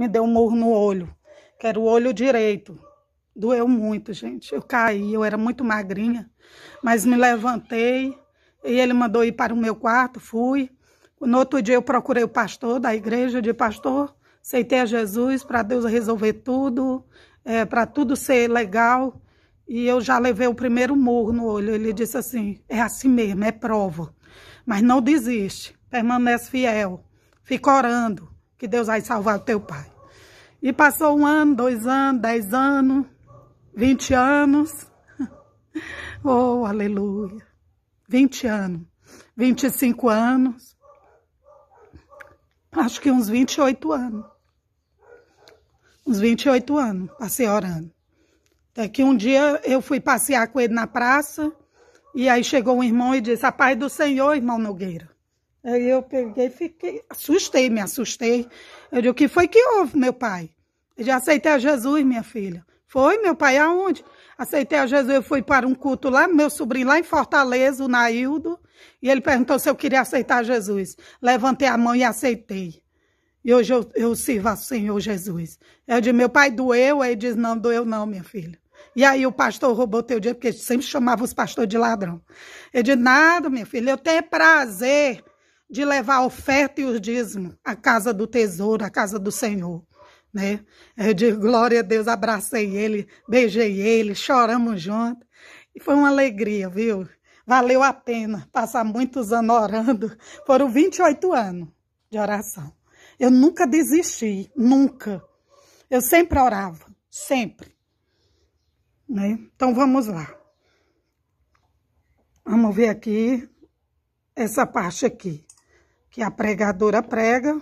me deu um morro no olho, que era o olho direito. Doeu muito, gente. Eu caí, eu era muito magrinha, mas me levantei e ele mandou ir para o meu quarto, fui. No outro dia eu procurei o pastor da igreja, de pastor, aceitei a Jesus para Deus resolver tudo, é, para tudo ser legal. E eu já levei o primeiro morro no olho. Ele disse assim: é assim mesmo, é prova. Mas não desiste, permanece fiel, fica orando que Deus vai salvar o teu pai. E passou um ano, dois anos, dez anos, vinte anos. Oh, aleluia. Vinte anos, vinte e cinco anos. Acho que uns vinte e oito anos. Uns vinte e oito anos, passei orando. Até que um dia eu fui passear com ele na praça. E aí chegou um irmão e disse: A paz do Senhor, irmão Nogueira. Aí eu peguei e fiquei, assustei, me assustei. Eu digo, o que foi que houve, meu pai? Eu já aceitei a Jesus, minha filha. Foi, meu pai, aonde? Aceitei a Jesus, eu fui para um culto lá, meu sobrinho lá em Fortaleza, o Naildo, e ele perguntou se eu queria aceitar Jesus. Levantei a mão e aceitei. E hoje eu, eu sirvo ao Senhor Jesus. Eu disse, meu pai doeu, aí ele diz, não, doeu não, minha filha. E aí o pastor roubou teu dinheiro, porque sempre chamava os pastores de ladrão. Eu disse, nada, minha filha, eu tenho prazer de levar a oferta e o dízimo à casa do tesouro, à casa do Senhor. Né? Eu digo, glória a Deus, abracei ele, beijei ele, choramos juntos. E foi uma alegria, viu? Valeu a pena passar muitos anos orando. Foram 28 anos de oração. Eu nunca desisti, nunca. Eu sempre orava, sempre. Né? Então vamos lá. Vamos ver aqui essa parte aqui que a pregadora prega.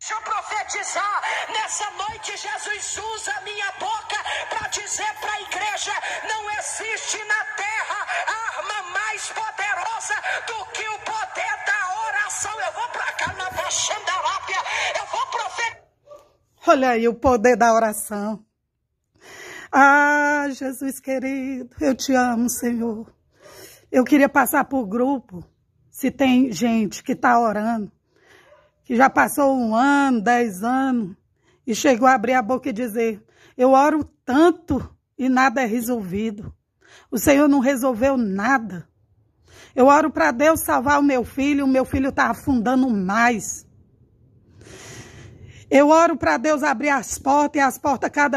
Deixa eu profetizar, nessa noite Jesus usa a minha boca para dizer para a igreja: não existe na terra arma mais poderosa do que o poder da oração. Eu vou para cá na Baixandarápia, eu vou profetizar. Olha aí o poder da oração. Ah, Jesus querido, eu te amo, Senhor. Eu queria passar por grupo, se tem gente que está orando, que já passou um ano, dez anos, e chegou a abrir a boca e dizer: Eu oro tanto e nada é resolvido. O Senhor não resolveu nada. Eu oro para Deus salvar o meu filho, o meu filho está afundando mais. Eu oro para Deus abrir as portas e as portas cada vez.